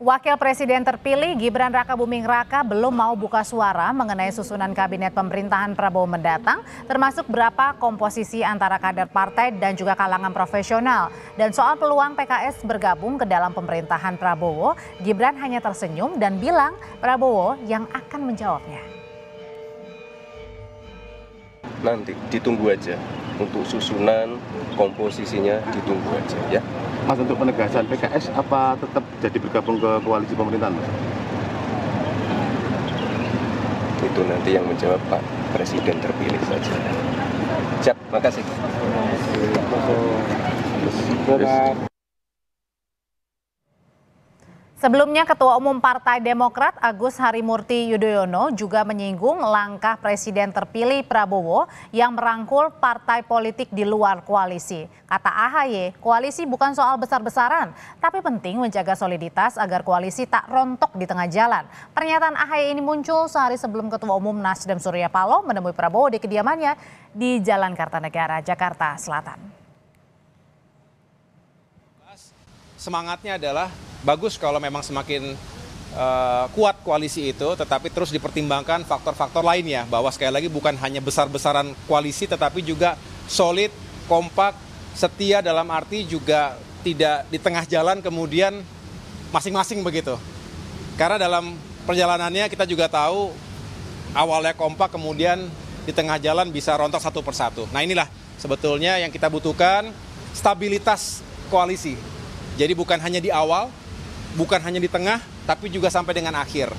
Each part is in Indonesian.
Wakil Presiden terpilih Gibran Raka Buming Raka belum mau buka suara mengenai susunan kabinet pemerintahan Prabowo mendatang, termasuk berapa komposisi antara kader partai dan juga kalangan profesional. Dan soal peluang PKS bergabung ke dalam pemerintahan Prabowo, Gibran hanya tersenyum dan bilang Prabowo yang akan menjawabnya. Nanti ditunggu aja untuk susunan komposisinya ditunggu aja ya. Mas untuk penegasan PKS apa tetap jadi bergabung ke koalisi pemerintahan Mas? Itu nanti yang menjawab Pak Presiden terpilih saja. Siap, makasih. Terima kasih. Sebelumnya Ketua Umum Partai Demokrat Agus Harimurti Yudhoyono juga menyinggung langkah Presiden terpilih Prabowo yang merangkul partai politik di luar koalisi. Kata AHY, koalisi bukan soal besar-besaran, tapi penting menjaga soliditas agar koalisi tak rontok di tengah jalan. Pernyataan AHY ini muncul sehari sebelum Ketua Umum Nasdem Surya Paloh menemui Prabowo di kediamannya di Jalan Kartanegara, Jakarta Selatan. semangatnya adalah bagus kalau memang semakin uh, kuat koalisi itu, tetapi terus dipertimbangkan faktor-faktor lainnya bahwa sekali lagi bukan hanya besar-besaran koalisi, tetapi juga solid, kompak, setia dalam arti juga tidak di tengah jalan kemudian masing-masing begitu. Karena dalam perjalanannya kita juga tahu awalnya kompak kemudian di tengah jalan bisa rontok satu persatu. Nah inilah sebetulnya yang kita butuhkan stabilitas koalisi. Jadi bukan hanya di awal, bukan hanya di tengah, tapi juga sampai dengan akhir.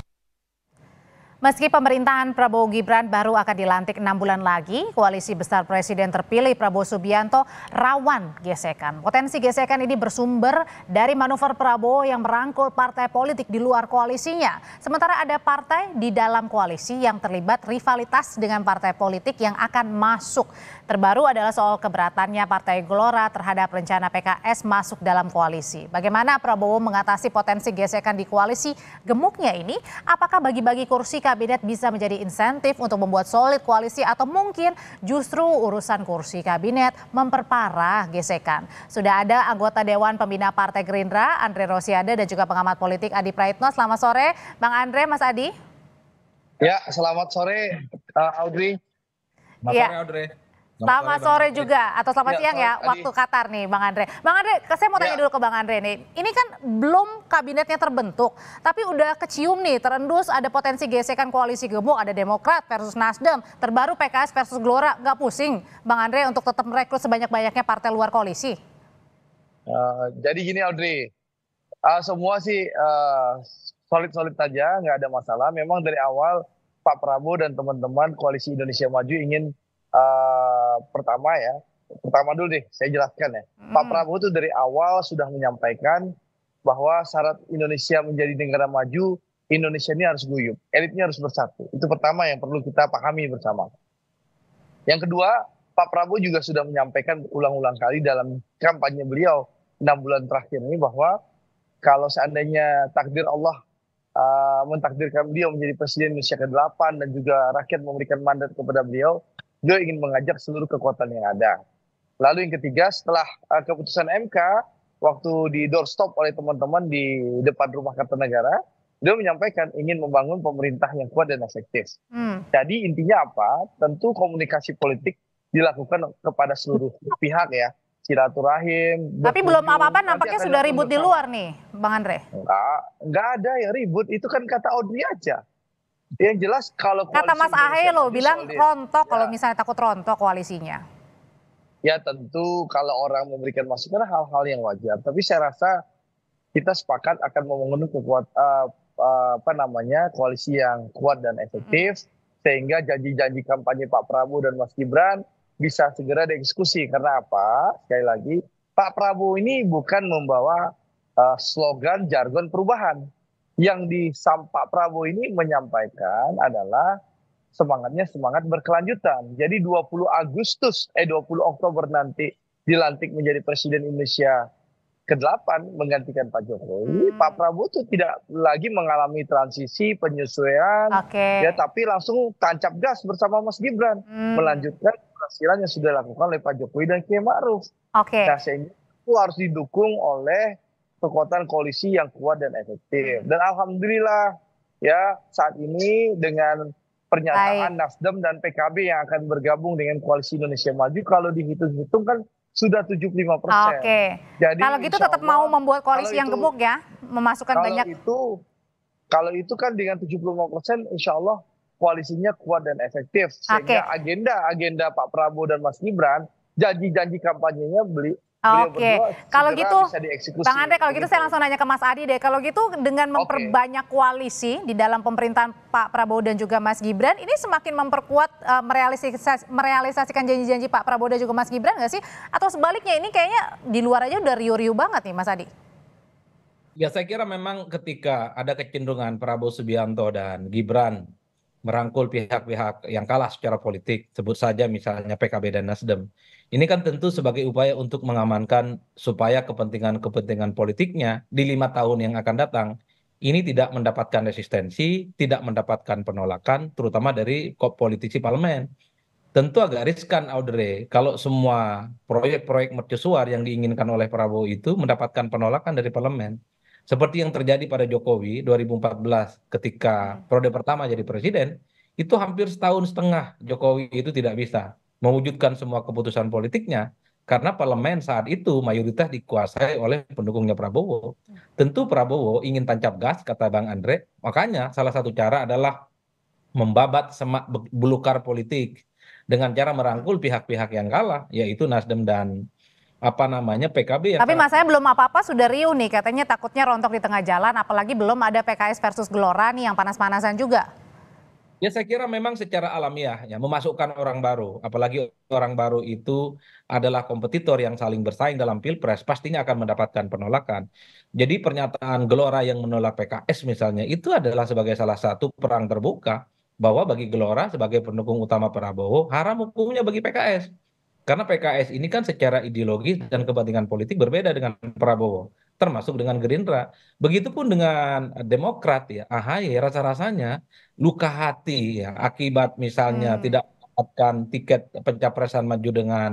Meski pemerintahan Prabowo Gibran baru akan dilantik enam bulan lagi, koalisi besar Presiden terpilih Prabowo Subianto rawan gesekan. Potensi gesekan ini bersumber dari manuver Prabowo yang merangkul partai politik di luar koalisinya. Sementara ada partai di dalam koalisi yang terlibat rivalitas dengan partai politik yang akan masuk. Terbaru adalah soal keberatannya Partai Gelora terhadap rencana PKS masuk dalam koalisi. Bagaimana Prabowo mengatasi potensi gesekan di koalisi gemuknya ini? Apakah bagi-bagi kursi kabinet bisa menjadi insentif untuk membuat solid koalisi atau mungkin justru urusan kursi kabinet memperparah gesekan. Sudah ada anggota Dewan Pembina Partai Gerindra, Andre Rosiade dan juga pengamat politik Adi Praitno. Selamat sore, Bang Andre, Mas Adi. Ya, selamat sore, uh, Audrey. Selamat ya. sore, Audrey. Selamat sore Bang. juga atau selamat ya, siang ya tadi. waktu Qatar nih Bang Andre. Bang Andre, saya mau tanya ya. dulu ke Bang Andre nih. Ini kan belum kabinetnya terbentuk, tapi udah kecium nih, terendus ada potensi gesekan koalisi gemuk, ada Demokrat versus Nasdem, terbaru PKS versus Gelora. Gak pusing Bang Andre untuk tetap merekrut sebanyak-banyaknya partai luar koalisi? Uh, jadi gini Audrey, uh, eh, semua sih solid eh, solid-solid aja, nggak ada masalah. Memang dari awal Pak Prabowo dan teman-teman koalisi Indonesia Maju ingin uh, pertama ya, pertama dulu deh saya jelaskan ya. Hmm. Pak Prabowo itu dari awal sudah menyampaikan bahwa syarat Indonesia menjadi negara maju, Indonesia ini harus guyup, elitnya harus bersatu. Itu pertama yang perlu kita pahami bersama. Yang kedua, Pak Prabowo juga sudah menyampaikan ulang-ulang kali dalam kampanye beliau enam bulan terakhir ini bahwa kalau seandainya takdir Allah uh, mentakdirkan beliau menjadi presiden Indonesia ke-8 dan juga rakyat memberikan mandat kepada beliau, dia ingin mengajak seluruh kekuatan yang ada. Lalu yang ketiga, setelah uh, keputusan MK, waktu di doorstop oleh teman-teman di depan rumah Kartanegara, dia menyampaikan ingin membangun pemerintah yang kuat dan efektif. Hmm. Jadi intinya apa? Tentu komunikasi politik dilakukan kepada seluruh pihak ya silaturahim. Tapi belum apa-apa nampaknya sudah ribut di luar nih, Bang Andre. Enggak, enggak ada yang ribut, itu kan kata Audrey aja yang jelas kalau kata Mas Ahe lo bilang solid, rontok ya. kalau misalnya takut rontok koalisinya. Ya tentu kalau orang memberikan masukan hal-hal yang wajar, tapi saya rasa kita sepakat akan membangun kekuat uh, uh, apa namanya koalisi yang kuat dan efektif hmm. sehingga janji-janji kampanye Pak Prabowo dan Mas Gibran bisa segera dieksekusi. Karena apa? Sekali lagi Pak Prabowo ini bukan membawa uh, slogan jargon perubahan yang di Pak Prabowo ini menyampaikan adalah semangatnya semangat berkelanjutan. Jadi 20 Agustus eh 20 Oktober nanti dilantik menjadi presiden Indonesia ke-8 menggantikan Pak Jokowi, hmm. Pak Prabowo itu tidak lagi mengalami transisi penyesuaian okay. ya tapi langsung tancap gas bersama Mas Gibran hmm. melanjutkan keberhasilan yang sudah dilakukan oleh Pak Jokowi dan Kiai Ma'ruf. Oke. Okay. Nah, itu harus didukung oleh kekuatan koalisi yang kuat dan efektif. Dan alhamdulillah ya saat ini dengan pernyataan Baik. Nasdem dan PKB yang akan bergabung dengan koalisi Indonesia Maju kalau dihitung-hitung kan sudah 75 persen. Oke. Okay. Jadi kalau gitu tetap mau membuat koalisi yang itu, gemuk ya, memasukkan kalau banyak. Itu, kalau itu kan dengan 75 persen, insya koalisinya kuat dan efektif sehingga agenda agenda agenda Pak Prabowo dan Mas Gibran janji-janji kampanyenya beli Oke, kalau gitu, Bang Andre, kalau gitu, gitu saya langsung nanya ke Mas Adi deh. Kalau gitu dengan memperbanyak koalisi di dalam pemerintahan Pak Prabowo dan juga Mas Gibran, ini semakin memperkuat uh, merealisasi, merealisasikan janji-janji Pak Prabowo dan juga Mas Gibran nggak sih? Atau sebaliknya ini kayaknya di luar aja udah riuh-riuh banget nih Mas Adi? Ya saya kira memang ketika ada kecenderungan Prabowo Subianto dan Gibran merangkul pihak-pihak yang kalah secara politik, sebut saja misalnya PKB dan Nasdem. Ini kan tentu sebagai upaya untuk mengamankan supaya kepentingan-kepentingan politiknya di lima tahun yang akan datang ini tidak mendapatkan resistensi, tidak mendapatkan penolakan, terutama dari politisi parlemen. Tentu agak riskan Audrey kalau semua proyek-proyek mercusuar yang diinginkan oleh Prabowo itu mendapatkan penolakan dari parlemen seperti yang terjadi pada jokowi 2014 ketika hmm. periode pertama jadi presiden itu hampir setahun setengah jokowi itu tidak bisa mewujudkan semua keputusan politiknya karena parlemen saat itu mayoritas dikuasai oleh pendukungnya Prabowo. Hmm. Tentu Prabowo ingin tancap gas kata Bang Andre, makanya salah satu cara adalah membabat semak belukar politik dengan cara merangkul pihak-pihak yang kalah yaitu Nasdem dan apa namanya PKB yang Tapi Mas belum apa-apa sudah riuh nih katanya takutnya rontok di tengah jalan apalagi belum ada PKS versus Gelora nih yang panas-panasan juga. Ya saya kira memang secara alamiah ya memasukkan orang baru, apalagi orang baru itu adalah kompetitor yang saling bersaing dalam pilpres, pastinya akan mendapatkan penolakan. Jadi pernyataan Gelora yang menolak PKS misalnya itu adalah sebagai salah satu perang terbuka bahwa bagi Gelora sebagai pendukung utama Prabowo haram hukumnya bagi PKS karena pks ini kan secara ideologis hmm. dan kepentingan politik berbeda dengan prabowo termasuk dengan gerindra begitupun dengan demokrat ya ahy rasa rasanya luka hati ya akibat misalnya hmm. tidak mendapatkan tiket pencapresan maju dengan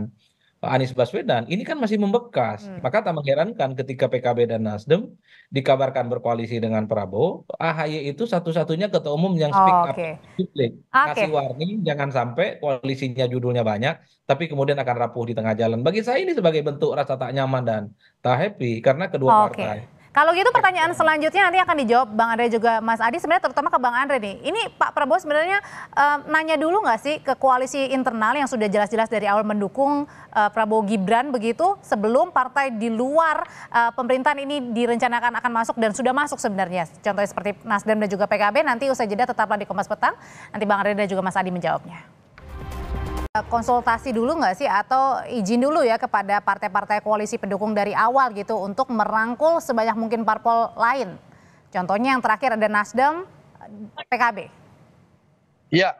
Anies Baswedan ini kan masih membekas. Hmm. Maka tak mengherankan ketika PKB dan Nasdem dikabarkan berkoalisi dengan Prabowo, AHY itu satu-satunya ketua umum yang speak oh, okay. up publik, okay. kasih warning jangan sampai koalisinya judulnya banyak tapi kemudian akan rapuh di tengah jalan. Bagi saya ini sebagai bentuk rasa tak nyaman dan tak happy karena kedua oh, partai kalau gitu pertanyaan selanjutnya nanti akan dijawab Bang Andre juga Mas Adi sebenarnya terutama ke Bang Andre nih. Ini Pak Prabowo sebenarnya um, nanya dulu nggak sih ke koalisi internal yang sudah jelas-jelas dari awal mendukung uh, Prabowo Gibran begitu sebelum partai di luar uh, pemerintahan ini direncanakan akan masuk dan sudah masuk sebenarnya. Contohnya seperti Nasdem dan juga PKB nanti usai jeda tetaplah di Kompas Petang. Nanti Bang Andre dan juga Mas Adi menjawabnya. Eh, konsultasi dulu nggak sih atau izin dulu ya kepada partai-partai koalisi pendukung dari awal gitu untuk merangkul sebanyak mungkin parpol lain? Contohnya yang terakhir ada Nasdem, eh, PKB. Ya,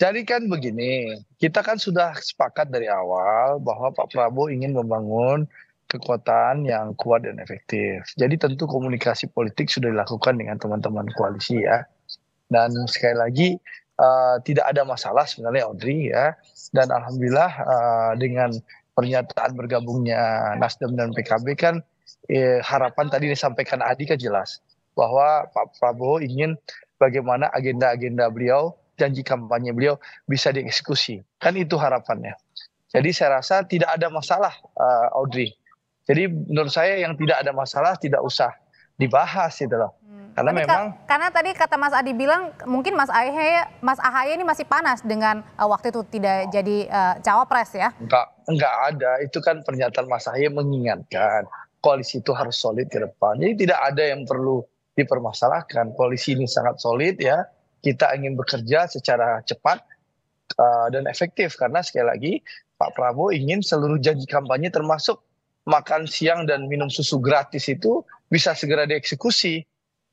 jadi kan begini, kita kan sudah sepakat dari awal bahwa Pak Prabowo ingin membangun kekuatan yang kuat dan efektif. Jadi tentu komunikasi politik sudah dilakukan dengan teman-teman koalisi ya. Dan sekali lagi Eh, tidak ada masalah sebenarnya Audrey ya dan alhamdulillah uh, dengan pernyataan bergabungnya Nasdem dan PKB kan eh, harapan tadi disampaikan Adi kan jelas bahwa Pak Prabowo ingin bagaimana agenda-agenda beliau janji kampanye beliau bisa dieksekusi kan itu harapannya jadi saya rasa tidak ada masalah uh, Audrey jadi menurut saya yang tidak ada masalah tidak usah dibahas itu loh hmm karena Tapi memang ka, karena tadi kata Mas Adi bilang mungkin Mas Ahy Mas Ahaye ini masih panas dengan uh, waktu itu tidak jadi uh, cawapres ya. Enggak, enggak ada. Itu kan pernyataan Mas Ahaye mengingatkan koalisi itu harus solid ke depan. Jadi tidak ada yang perlu dipermasalahkan. Koalisi ini sangat solid ya. Kita ingin bekerja secara cepat uh, dan efektif karena sekali lagi Pak Prabowo ingin seluruh janji kampanye termasuk makan siang dan minum susu gratis itu bisa segera dieksekusi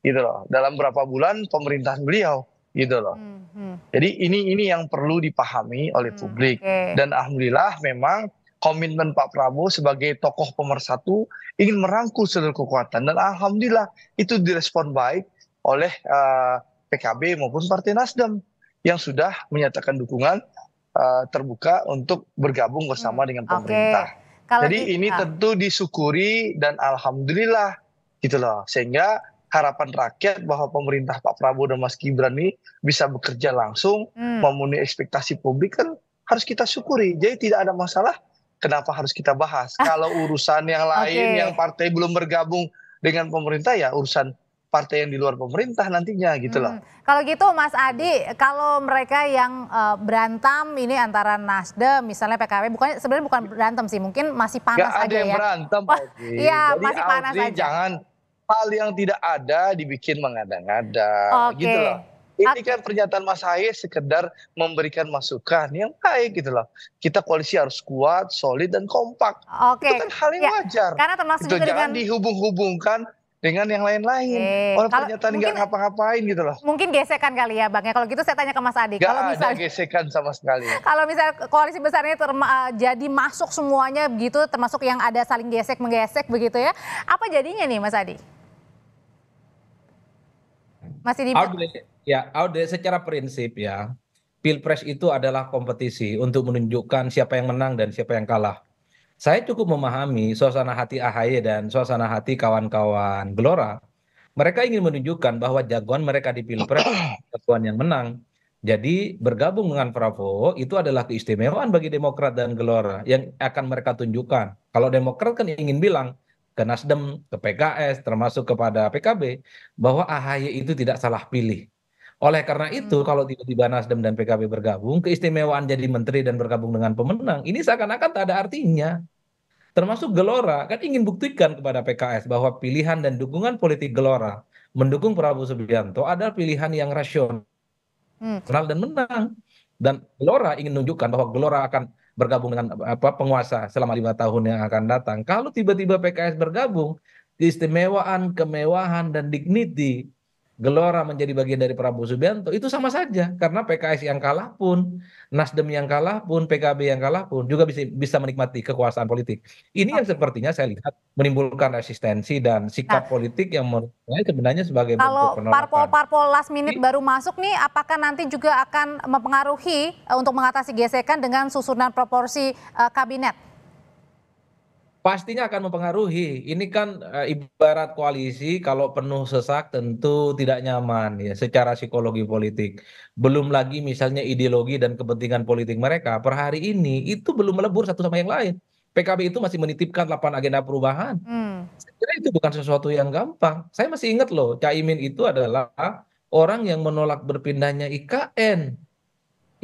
gitu loh dalam berapa bulan pemerintahan beliau gitu loh hmm, hmm. jadi ini ini yang perlu dipahami oleh hmm, publik dan alhamdulillah memang komitmen Pak Prabowo sebagai tokoh pemersatu ingin merangkul seluruh kekuatan dan alhamdulillah itu direspon baik oleh uh, eh, PKB maupun Partai Nasdem yang sudah menyatakan dukungan uh, terbuka untuk bergabung bersama hmm. dengan pemerintah. Okay. Jadi gitu, ini ah. tentu disyukuri dan alhamdulillah gitu loh sehingga harapan rakyat bahwa pemerintah Pak Prabowo dan Mas Gibran ini bisa bekerja langsung hmm. memenuhi ekspektasi publik kan harus kita syukuri. Jadi tidak ada masalah kenapa harus kita bahas. Ah. Kalau urusan yang lain okay. yang partai belum bergabung dengan pemerintah ya urusan partai yang di luar pemerintah nantinya gitu loh. Hmm. Kalau gitu Mas Adi, kalau mereka yang uh, berantem ini antara Nasdem misalnya PKB bukannya sebenarnya bukan berantem sih, mungkin masih panas Gak ada aja yang ya. berantem. Pak. iya, masih Audrey panas aja. jangan hal yang tidak ada dibikin mengada-ngada okay. gitu loh. Ini kan pernyataan Mas Haye sekedar memberikan masukan yang baik gitu loh. Kita koalisi harus kuat, solid dan kompak. Oke. Itu kan hal yang ya. wajar. Karena termasuk gitu, juga jangan dengan... dihubung hubungkan dengan yang lain-lain. Okay. Orang kalau pernyataan nggak ngapa-ngapain gitu loh. Mungkin gesekan kali ya Bang ya. Kalau gitu saya tanya ke Mas Adi. Gak kalau misalnya, ada gesekan sama sekali. Kalau misalnya koalisi besarnya terma, eh, jadi masuk semuanya begitu termasuk yang ada saling gesek-menggesek begitu ya. Apa jadinya nih Mas Adi? Audrey, ya Audrey secara prinsip ya pilpres itu adalah kompetisi untuk menunjukkan siapa yang menang dan siapa yang kalah. Saya cukup memahami suasana hati AHY dan suasana hati kawan-kawan Gelora. Mereka ingin menunjukkan bahwa jagoan mereka di pilpres jagoan yang menang. Jadi bergabung dengan Prabowo itu adalah keistimewaan bagi Demokrat dan Gelora yang akan mereka tunjukkan. Kalau Demokrat kan ingin bilang ke nasdem ke pks termasuk kepada pkb bahwa ahy itu tidak salah pilih oleh karena hmm. itu kalau tiba tiba nasdem dan pkb bergabung keistimewaan jadi menteri dan bergabung dengan pemenang ini seakan-akan tak ada artinya termasuk gelora kan ingin buktikan kepada pks bahwa pilihan dan dukungan politik gelora mendukung prabowo subianto adalah pilihan yang rasional hmm. dan menang dan gelora ingin menunjukkan bahwa gelora akan bergabung dengan apa penguasa selama lima tahun yang akan datang. Kalau tiba-tiba PKS bergabung, keistimewaan, kemewahan, dan dignity Gelora menjadi bagian dari Prabowo Subianto itu sama saja karena PKS yang kalah pun, Nasdem yang kalah pun, PKB yang kalah pun juga bisa bisa menikmati kekuasaan politik. Ini yang sepertinya saya lihat menimbulkan resistensi dan sikap nah, politik yang menurut sebenarnya sebagai kalau parpol-parpol last minute baru masuk nih apakah nanti juga akan mempengaruhi eh, untuk mengatasi gesekan dengan susunan proporsi uh, kabinet? pastinya akan mempengaruhi. Ini kan e, ibarat koalisi kalau penuh sesak tentu tidak nyaman ya secara psikologi politik. Belum lagi misalnya ideologi dan kepentingan politik mereka per hari ini itu belum melebur satu sama yang lain. PKB itu masih menitipkan 8 agenda perubahan. Hmm. Saya itu bukan sesuatu yang gampang. Saya masih ingat loh, Caimin itu adalah orang yang menolak berpindahnya IKN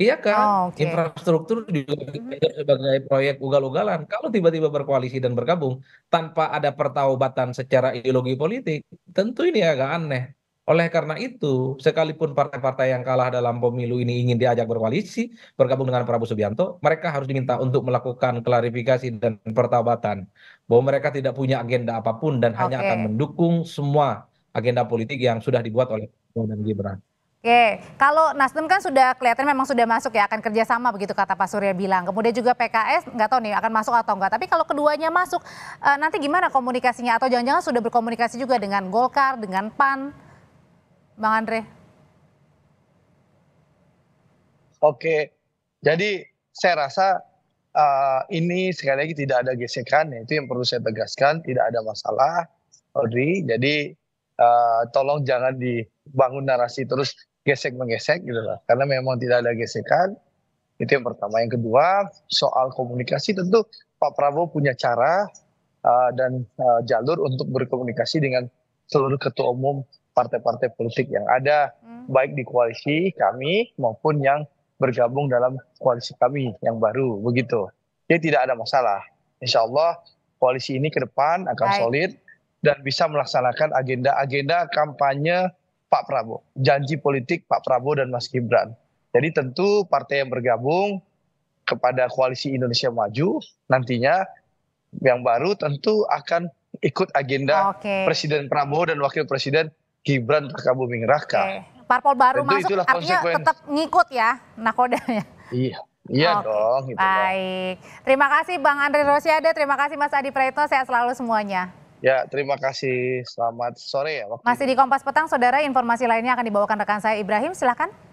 Iya kan, oh, okay. infrastruktur juga mm-hmm. sebagai proyek ugal-ugalan. Kalau tiba-tiba berkoalisi dan bergabung tanpa ada pertaubatan secara ideologi politik, tentu ini agak aneh. Oleh karena itu, sekalipun partai-partai yang kalah dalam pemilu ini ingin diajak berkoalisi, bergabung dengan Prabowo Subianto, mereka harus diminta untuk melakukan klarifikasi dan pertaubatan bahwa mereka tidak punya agenda apapun dan okay. hanya akan mendukung semua agenda politik yang sudah dibuat oleh Prabowo dan Gibran. Oke, kalau Nasdem kan sudah kelihatan memang sudah masuk ya akan kerjasama begitu kata Pak Surya bilang. Kemudian juga PKS nggak tahu nih akan masuk atau enggak. Tapi kalau keduanya masuk eh, nanti gimana komunikasinya atau jangan-jangan sudah berkomunikasi juga dengan Golkar, dengan PAN, Bang Andre? Oke, jadi saya rasa uh, ini sekali lagi tidak ada gesekan, itu yang perlu saya tegaskan, tidak ada masalah, Audrey. Jadi uh, tolong jangan dibangun narasi terus gesek menggesek gitu loh karena memang tidak ada gesekan itu yang pertama yang kedua soal komunikasi tentu Pak Prabowo punya cara uh, dan uh, jalur untuk berkomunikasi dengan seluruh ketua umum partai-partai politik yang ada hmm. baik di koalisi kami maupun yang bergabung dalam koalisi kami yang baru begitu jadi tidak ada masalah Insya Allah koalisi ini ke depan akan Baik. solid dan bisa melaksanakan agenda-agenda kampanye Pak Prabowo, janji politik Pak Prabowo dan Mas Gibran. Jadi tentu partai yang bergabung kepada koalisi Indonesia Maju nantinya yang baru tentu akan ikut agenda okay. Presiden Prabowo dan Wakil Presiden Gibran Raka Buming Raka. Okay. Parpol baru tentu masuk artinya tetap ngikut ya nakodanya. Iya. Iya okay. dong. Gitu Baik. Dong. Terima kasih Bang Andre Rosiade, terima kasih Mas Adi Preto, sehat selalu semuanya. Ya, terima kasih. Selamat sore ya. Waktu Masih di Kompas Petang, Saudara, informasi lainnya akan dibawakan rekan saya Ibrahim. Silahkan.